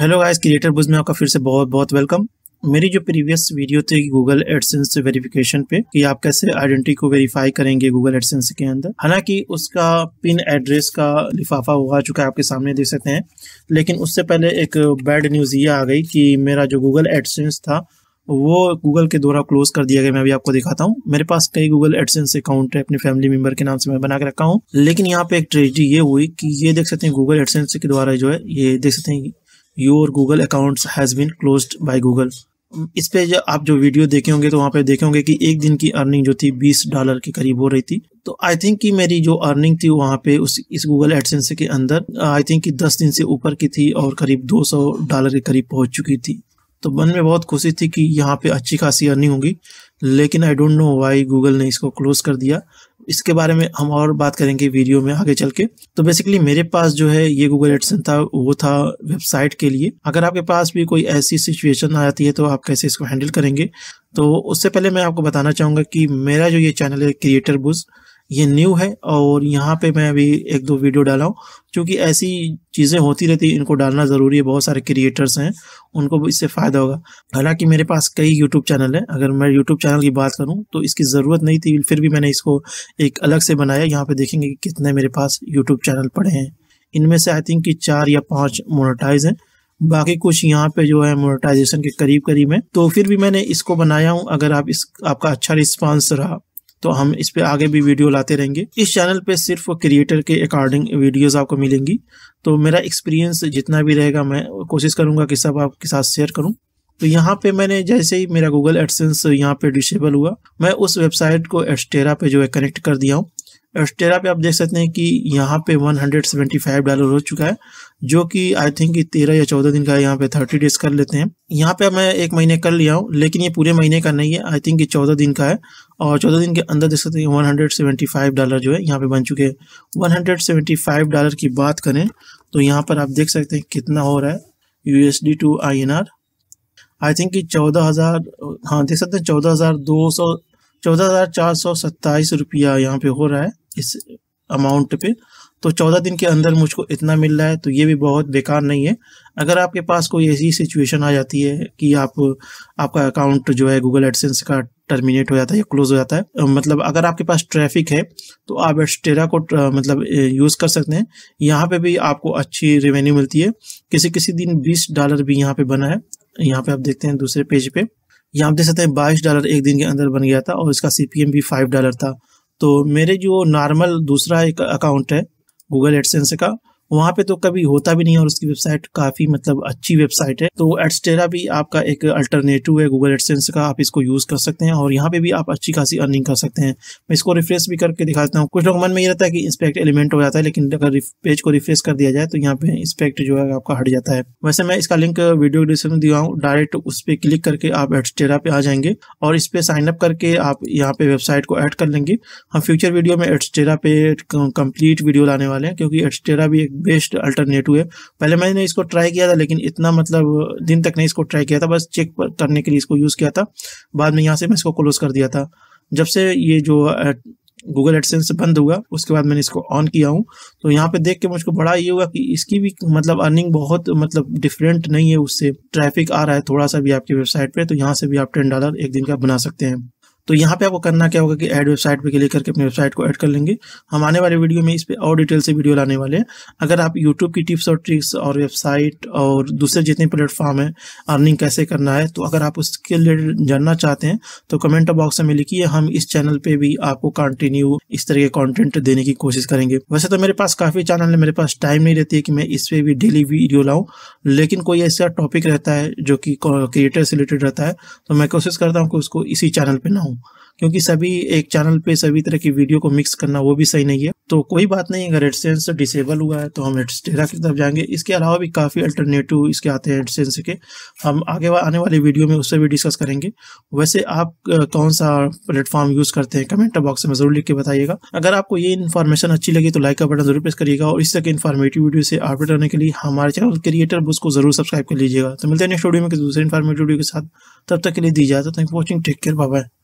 hello guys creator बुज में आपका फिर से बहुत बहुत वेलकम मेरी जो प्रीवियस वीडियो थी गूगल एडसेंस वेरिफिकेशन पे कि आप कैसे आइडेंटिटी को वेरीफाई करेंगे गूगल एडसेंस के अंदर हालांकि उसका पिन एड्रेस का लिफाफा हुआ चुका है आपके सामने देख सकते हैं लेकिन उससे पहले एक बैड न्यूज ये आ गई कि मेरा जो गूगल एडसेंस था वो गूगल के द्वारा क्लोज कर दिया गया मैं अभी आपको दिखाता हूँ मेरे पास कई गूगल एडसेंस अकाउंट है अपने फैमिली मेंबर के नाम से मैं बना के रखा हूँ लेकिन यहाँ पे एक ट्रेजी ये हुई कि ये देख सकते हैं गूगल एडसेंस के द्वारा जो है ये देख सकते हैं your Google accounts has been close by Google इस पे जो आप जो वीडियो देखे होंगे तो वहाँ पे देखे होंगे कि एक दिन की अर्निंग जो थी बीस डॉलर के करीब हो रही थी तो आई थिंक कि मेरी जो अर्निंग थी वहाँ पे उस इस गूगल एडसेंस के अंदर आई थिंक कि 10 दिन से ऊपर की थी और करीब 200 डॉलर के करीब पहुँच चुकी थी तो मन में बहुत खुशी थी कि यहाँ पे अच्छी खासी अर्निंग होगी लेकिन I don't know why Google ने इसको क्लोज कर दिया इसके बारे में हम और बात करेंगे वीडियो में आगे चल के तो बेसिकली मेरे पास जो है ये गूगल एडसन था वो था वेबसाइट के लिए अगर आपके पास भी कोई ऐसी सिचुएशन आ जाती है तो आप कैसे इसको हैंडल करेंगे तो उससे पहले मैं आपको बताना चाहूँगा कि मेरा जो ये चैनल है क्रिएटर बुज ये न्यू है और यहाँ पे मैं अभी एक दो वीडियो डाला हूँ क्योंकि ऐसी चीज़ें होती रहती इनको डालना ज़रूरी है बहुत सारे क्रिएटर्स हैं उनको इससे फ़ायदा होगा हालांकि मेरे पास कई यूट्यूब चैनल हैं अगर मैं यूट्यूब चैनल की बात करूँ तो इसकी ज़रूरत नहीं थी फिर भी मैंने इसको एक अलग से बनाया यहाँ पर देखेंगे कि कितने मेरे पास यूट्यूब चैनल पड़े हैं इनमें से आई थिंक कि चार या पाँच मोनोटाइज हैं बाकी कुछ यहाँ पे जो है मोनेटाइजेशन के करीब करीब है तो फिर भी मैंने इसको बनाया हूँ अगर आप इस आपका अच्छा रिस्पांस रहा तो हम इस पर आगे भी वीडियो लाते रहेंगे इस चैनल पे सिर्फ क्रिएटर के अकॉर्डिंग वीडियोस आपको मिलेंगी तो मेरा एक्सपीरियंस जितना भी रहेगा मैं कोशिश करूंगा कि सब आपके साथ शेयर करूं तो यहाँ पे मैंने जैसे ही मेरा गूगल एडसेंस यहाँ पे डिसेबल हुआ मैं उस वेबसाइट को एस्टेरा पे जो है कनेक्ट कर दिया हूँ स्टेरा पे आप देख सकते हैं कि यहाँ पे 175 डॉलर हो चुका है जो कि आई थिंक तेरह या चौदह दिन का है यहाँ पे थर्टी डेज कर लेते हैं यहाँ पे मैं एक महीने कर लिया हूँ लेकिन ये पूरे महीने का नहीं है आई थिंक ये चौदह दिन का है और चौदह दिन के अंदर देख सकते हैं 175 डॉलर जो है यहाँ पे बन चुके हैं वन डॉलर की बात करें तो यहाँ पर आप देख सकते हैं कितना हो रहा है D to I N R I think चौदह हज़ार हाँ देख सकते हैं चौदह हज़ार दो सौ चौदह हज़ार चार सौ सत्ताईस रुपया यहाँ पे हो रहा है इस अमाउंट पे तो चौदह दिन के अंदर मुझको इतना मिल रहा है तो ये भी बहुत बेकार नहीं है अगर आपके पास कोई ऐसी सिचुएशन आ जाती है कि आप आपका अकाउंट जो है गूगल एडसेंस का टर्मिनेट हो जाता है या क्लोज हो जाता है मतलब अगर आपके पास ट्रैफिक है तो आप एस्टेरा को मतलब यूज़ कर सकते हैं यहाँ पे भी आपको अच्छी रेवेन्यू मिलती है किसी किसी दिन बीस डॉलर भी यहाँ पे बना है यहाँ पे आप देखते हैं दूसरे पेज पे यहाँ आप देख सकते हैं बाईस डॉलर एक दिन के अंदर बन गया था और इसका सी भी फाइव डॉलर था तो मेरे जो नॉर्मल दूसरा एक अकाउंट है गूगल एडसेंस का वहाँ पे तो कभी होता भी नहीं है और उसकी वेबसाइट काफी मतलब अच्छी वेबसाइट है तो एडस्टेरा भी आपका एक अल्टरनेटिव है गूगल एडसेंस का आप इसको यूज कर सकते हैं और यहाँ पे भी आप अच्छी खासी अर्निंग कर सकते हैं मैं इसको रिफ्रेश भी करके दिखा देता हूँ कुछ लोग मन में ये रहता है कि इंस्पेक्ट एलिमेंट हो जाता है लेकिन अगर पेज को रिफ्रेश कर दिया जाए तो यहाँ पे इंस्पेक्ट जो है आपका हट जाता है वैसे मैं इसका लिंक वीडियो डिस्क्रिप्शन में दिया हूँ डायरेक्ट उस पर क्लिक करके आप एडस्टेरा पे आ जाएंगे और इस पे साइन अप करके आप यहाँ पे वेबसाइट को ऐड कर लेंगे हम फ्यूचर वीडियो में एडस्टेरा पे कंप्लीट वीडियो लाने वाले हैं क्योंकि एडस्टेरा भी एक बेस्ट अल्टरनेटिव है पहले मैंने इसको ट्राई किया था लेकिन इतना मतलब दिन तक नहीं इसको ट्राई किया था बस चेक करने के लिए इसको यूज़ किया था बाद में यहाँ से मैं इसको क्लोज कर दिया था जब से ये जो गूगल एडसेंस बंद हुआ उसके बाद मैंने इसको ऑन किया हूँ तो यहाँ पे देख के मुझको बड़ा ये हुआ कि इसकी भी मतलब अर्निंग बहुत मतलब डिफरेंट नहीं है उससे ट्रैफिक आ रहा है थोड़ा सा भी आपकी वेबसाइट पे तो यहाँ से भी आप टेन डॉलर एक दिन का बना सकते हैं तो यहाँ पे आपको करना क्या होगा कि ऐड वेबसाइट पे क्लिक करके अपनी वेबसाइट को ऐड कर लेंगे हम आने वाले वीडियो में इस पर और डिटेल से वीडियो लाने वाले हैं अगर आप यूट्यूब की टिप्स और ट्रिक्स और वेबसाइट और दूसरे जितने प्लेटफॉर्म हैं अर्निंग कैसे करना है तो अगर आप उसके रिलेटेड जानना चाहते हैं तो कमेंट बॉक्स में लिखिए हम इस चैनल पर भी आपको कंटिन्यू इस तरह के कॉन्टेंट देने की कोशिश करेंगे वैसे तो मेरे पास काफ़ी चैनल है मेरे पास टाइम नहीं रहती है कि मैं इस पर भी डेली वीडियो लाऊँ लेकिन कोई ऐसा टॉपिक रहता है जो कि क्रिएटर से रिलेटेड रहता है तो मैं कोशिश करता हूँ कि उसको इसी चैनल पर ना हूँ क्योंकि सभी एक चैनल पे सभी तरह की वीडियो को मिक्स करना वो भी सही नहीं है तो कोई बात नहीं अगर एडसेंस डिसेबल हुआ है तो हम एडस्टेरा की तरफ जाएंगे इसके अलावा भी काफ़ी अल्टरनेटिव इसके आते हैं एडसेंस के हम आगे वा, आने वाले वीडियो में उससे भी डिस्कस करेंगे वैसे आप कौन सा प्लेटफॉर्म यूज़ करते हैं कमेंट बॉक्स में ज़रूर लिख के बताइएगा अगर आपको ये इन्फॉर्मेशन अच्छी लगी तो लाइक का बटन जरूर प्रेस करिएगा और इस तरह के इन्फॉर्मेटिव वीडियो से अपडेट होने के लिए हमारे चैनल क्रिएटर बुस को जरूर सब्सक्राइब कर लीजिएगा तो मिलते हैं नेक्स्ट वीडियो में किसी दूसरे इन्फॉर्मेटिव वीडियो के साथ तब तक के लिए दी जाता thank watching take care bye